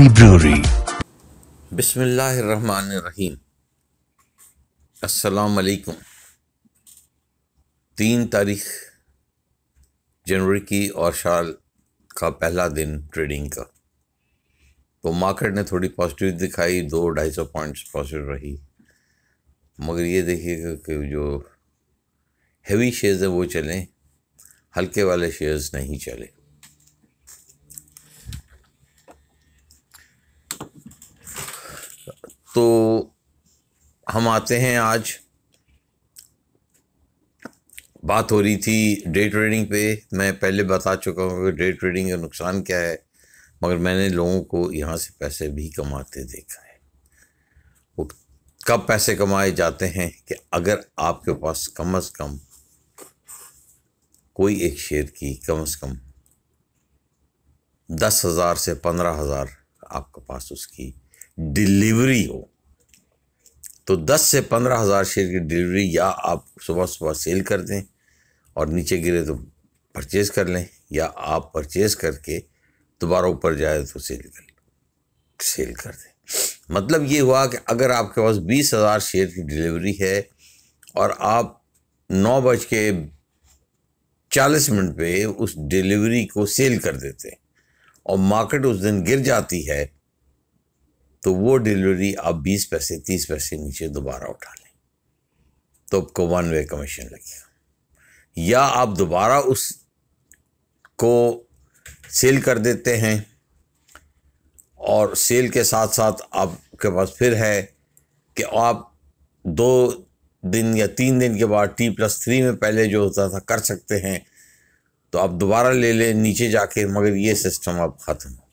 Brewery Brewery. Assalamu असलकुम तीन तारीख जनवरी की और साल का पहला दिन ट्रेडिंग का तो मार्केट ने थोड़ी पॉजिटिव दिखाई दो ढाई सौ पॉइंट्स पॉजिटिव रही मगर ये देखिए कि जो हैवी शेयर्स हैं वो चलें हल्के वाले शेयर्स नहीं चले तो हम आते हैं आज बात हो रही थी डे ट्रेडिंग पे मैं पहले बता चुका हूँ कि डे ट्रेडिंग का नुकसान क्या है मगर मैंने लोगों को यहाँ से पैसे भी कमाते देखा है वो कब पैसे कमाए जाते हैं कि अगर आपके पास कम अज़ कम कोई एक शेयर की कम अज़ कम दस हज़ार से पंद्रह हज़ार आपके पास उसकी डिलीवरी हो तो 10 से पंद्रह हज़ार शेयर की डिलीवरी या आप सुबह सुबह सेल कर दें और नीचे गिरे तो परचेज़ कर लें या आप परचेज़ करके दोबारा ऊपर जाए तो सेल कर सेल कर दें मतलब ये हुआ कि अगर आपके पास बीस हज़ार शेयर की डिलीवरी है और आप नौ बज के चालीस मिनट पे उस डिलीवरी को सेल कर देते हैं और मार्केट उस दिन गिर जाती है तो वो डिलीवरी आप 20 पैसे 30 पैसे नीचे दोबारा उठा लें तो आपको वन वे कमीशन लगेगा या आप दोबारा उस को सेल कर देते हैं और सेल के साथ साथ आपके पास फिर है कि आप दो दिन या तीन दिन के बाद टी प्लस थ्री में पहले जो होता था कर सकते हैं तो आप दोबारा ले लें नीचे जाके मगर ये सिस्टम अब ख़त्म हो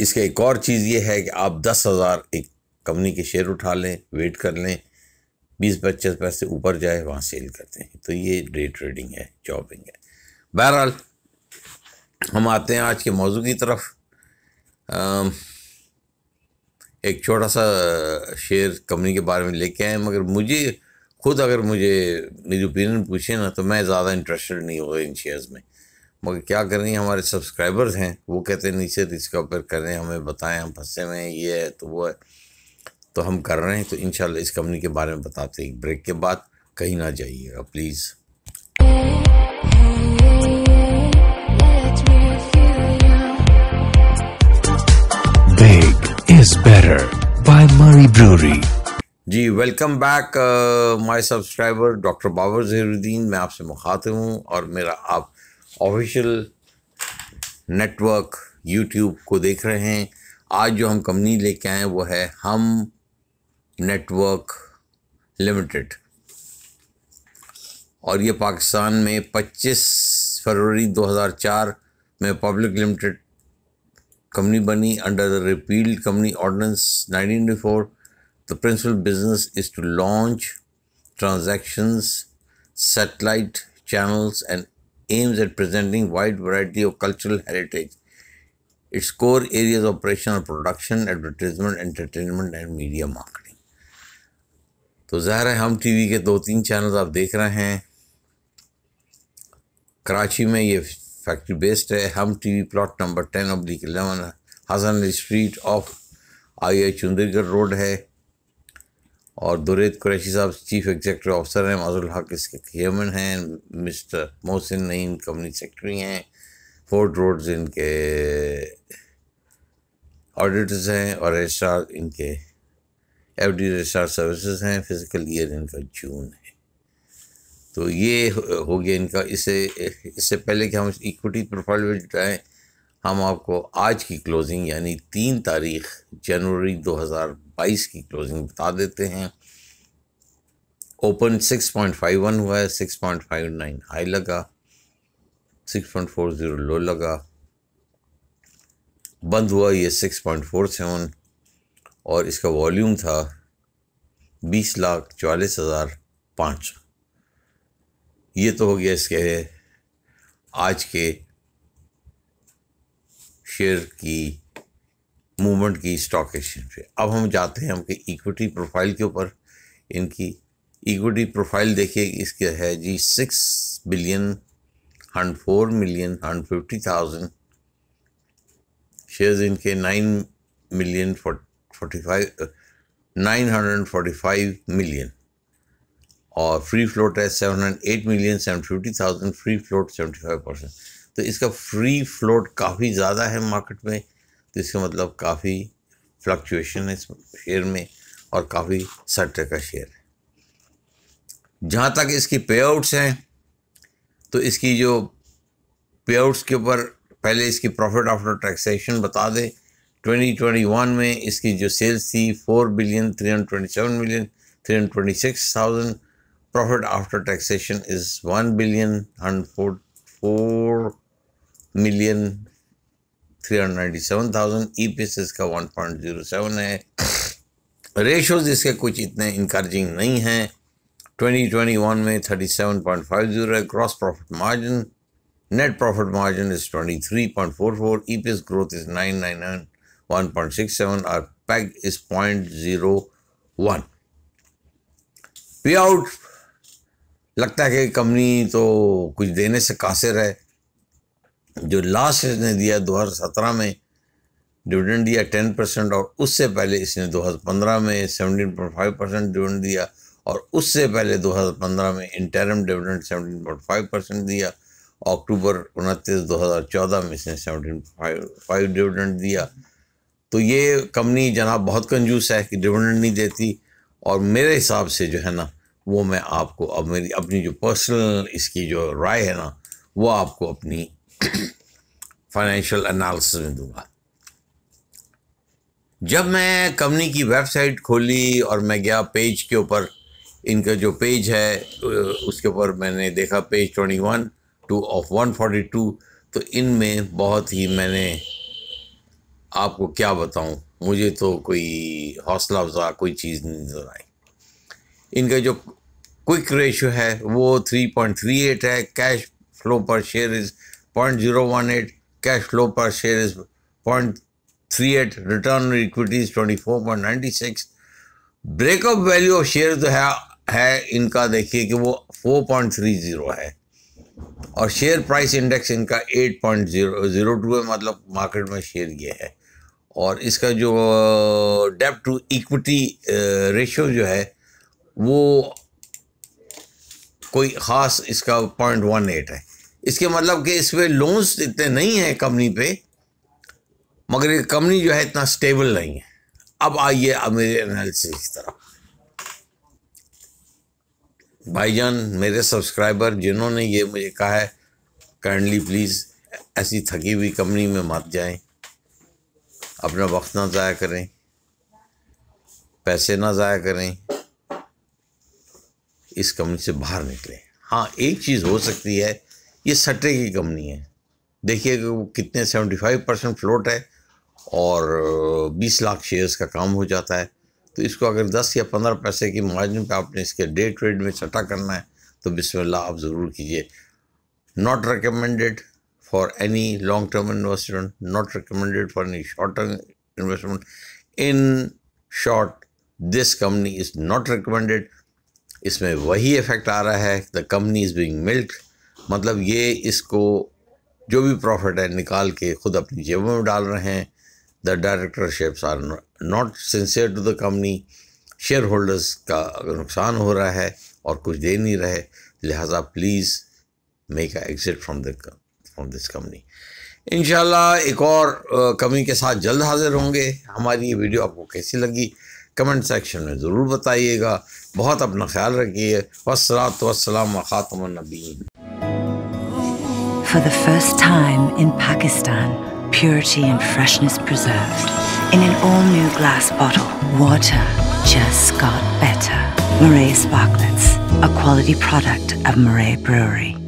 इसका एक और चीज़ ये है कि आप दस हज़ार एक कंपनी के शेयर उठा लें वेट कर लें बीस पच्चीस पैसे ऊपर जाए वहाँ सेल करते हैं तो ये डे ट्रेडिंग है जॉबिंग है बहरहाल हम आते हैं आज के मौजू की तरफ आ, एक छोटा सा शेयर कंपनी के बारे में लेके आए मगर मुझे खुद अगर मुझे मेरी ओपिनियन पूछे ना तो मैं ज़्यादा इंटरेस्टेड नहीं हुआ इन शेयर्स में मगर क्या करें हमारे सब्सक्राइबर्स हैं वो कहते हैं नीचे रहे करें हमें बताएं हम फंसे हुए हैं ये है तो वो है तो हम कर रहे हैं तो इन इस कंपनी के बारे में बताते हैं ब्रेक के बाद कहीं ना जाइएगा please is better by Murray Brewery. जी welcome back my subscriber doctor Babar Zahiruddin मैं आपसे मुखातिब हूँ और मेरा आप ऑफिशियल नेटवर्क यूट्यूब को देख रहे हैं आज जो हम कंपनी लेके आए वो है हम नेटवर्क लिमिटेड और ये पाकिस्तान में 25 फरवरी 2004 में पब्लिक लिमिटेड कंपनी बनी under the repealed company ordinance 1994 the principal business is to launch transactions satellite channels and aims at presenting wide variety of cultural heritage. Its core areas of operation are production, advertisement, entertainment and media marketing. तो ज़ाहिर है Hum TV के दो तीन channel आप देख रहे हैं कराची में ये फैक्ट्री बेस्ड है Hum TV plot number ten oblique eleven Hassan street off I I Chundrigar road है और दुरेद कुरैशी साहब चीफ एग्जीक्यूटिव ऑफिसर हैं माजुल हक इसके चेयरमैन हैं mister Mohsin Naeem company secretary हैं फोर्ट रोड्स इनके ऑडिटर्स हैं और रजिस्ट्रार इनके एफ डी रजिस्ट्रार सर्विसेज हैं फिजिकल ईयर इनका जून है तो ये हो गया इनका इससे इससे पहले कि हम इक्विटी प्रोफाइल में जाएँ हम आपको आज की क्लोजिंग यानी तीन तारीख जनवरी 2022 की क्लोजिंग बता देते हैं ओपन 6.51 हुआ है 6.59 हाई लगा 6.40 लो लगा बंद हुआ ये 6.47 और इसका वॉल्यूम था बीस लाख चवालीस हज़ार पाँच ये तो हो गया इसके आज के शेयर की मूवमेंट की स्टॉक एक्सचेंज पे अब हम जाते हैं हमके इक्विटी प्रोफाइल के ऊपर इनकी इक्विटी प्रोफाइल देखिए इसके है जी six billion hundred four million hundred fifty thousand shares इनके nine million forty five nine hundred forty five million और फ्री फ्लोट है seven hundred eight million seven fifty thousand free float seventy five percent तो इसका free float काफ़ी ज़्यादा है market में तो इसका मतलब काफ़ी फ्लक्चुएशन है इस शेयर में और काफ़ी सट्टे का शेयर है जहाँ तक इसकी पे आउट्स हैं तो इसकी जो पे आउट्स के ऊपर पहले इसकी प्रॉफिट आफ्टर टैक्सेशन बता दें 2021 में इसकी जो सेल्स थी 4 billion 327 million 326,000 thousand profit after taxation is 1 billion 104 million three hundred ninety seven thousand E इसका वन पॉइंट जीरो सेवन है रेशोज इसके कुछ इतने इंकरेजिंग नहीं हैं 2021 में 37.50 है gross profit margin net profit margin is 23.44 point growth is 999 1.67 और PEG is point zero one pay out लगता है कि कंपनी तो कुछ देने से कासिर है जो लास्ट इसने दिया दो हज़ार सत्रह में डिविडेंड दिया टेन परसेंट और उससे पहले इसने दो हज़ार पंद्रह में पॉइंट फाइव परसेंट डिविडेंड दिया और उससे पहले दो हज़ार पंद्रह में इंटरम डिविडेंड फाइव परसेंट दिया अक्टूबर उनतीस दो हज़ार चौदह में इसने सेवनटीन फाइव डिविडेंड दिया तो ये कंपनी जनाब बहुत कंजूस है कि डिविडेंड नहीं देती और मेरे हिसाब से जो है ना वो मैं आपको अब मेरी अपनी जो पर्सनल इसकी जो राय है ना वो आपको अपनी फाइनेंशियल एनालिसिस में दूंगा जब मैं कंपनी की वेबसाइट खोली और मैं गया पेज के ऊपर इनका जो पेज है उसके ऊपर मैंने देखा page twenty one two of one forty two तो इनमें बहुत ही मैंने आपको क्या बताऊं मुझे तो कोई हौसला अफजा कोई चीज़ नहीं नजर आई इनका जो क्विक रेशो है वो थ्री पॉइंट थ्री एट है cash flow per share is point zero one eight cash flow per share is point three eight return equities twenty four point ninety six breakup value of share जो है, है इनका देखिए कि वो four point three zero है और share price index इनका eight point zero zero two है मतलब मार्केट में शेयर ये है और इसका जो डेप टू इक्विटी रेशियो जो है वो कोई ख़ास इसका पॉइंट वन एट है इसके मतलब कि इस पर लोन्स इतने नहीं हैं कंपनी पे मगर ये कंपनी जो है इतना स्टेबल नहीं है अब आइए अब मेरे एनालिसिस की तरफ भाईजान मेरे सब्सक्राइबर जिन्होंने ये मुझे कहा है काइंडली प्लीज़ ऐसी थकी हुई कंपनी में मत जाएं अपना वक्त ना ज़ाया करें पैसे ना ज़ाया करें इस कंपनी से बाहर निकलें हाँ एक चीज़ हो सकती है ये सट्टे की कंपनी है देखिए कि कितने 75 परसेंट फ्लोट है और 20 लाख शेयर्स का काम हो जाता है तो इसको अगर 10 या 15 पैसे की मार्जिन पे आपने इसके डे ट्रेड में सट्टा करना है तो बिस्मिल्लाह आप ज़रूर कीजिए not recommended for any long term investment not recommended for any short term investment in short this company is not recommended इसमें वही इफेक्ट आ रहा है the company is being milled मतलब ये इसको जो भी प्रॉफिट है निकाल के ख़ुद अपनी जेबों में डाल रहे हैं the directorships are not sincere to the company share holders का नुकसान हो रहा है और कुछ दे नहीं रहे लिहाजा please make a exit from the from this company इन एक और कमी के साथ जल्द हाजिर होंगे हमारी ये वीडियो आपको कैसी लगी कमेंट सेक्शन में ज़रूर बताइएगा बहुत अपना ख्याल रखिए वसलात वसलाम ख़ातमनबीन For the first time in Pakistan, purity and freshness preserved. In an all-new glass bottle, water just got better. Murray Sparklets, a quality product of Murray Brewery.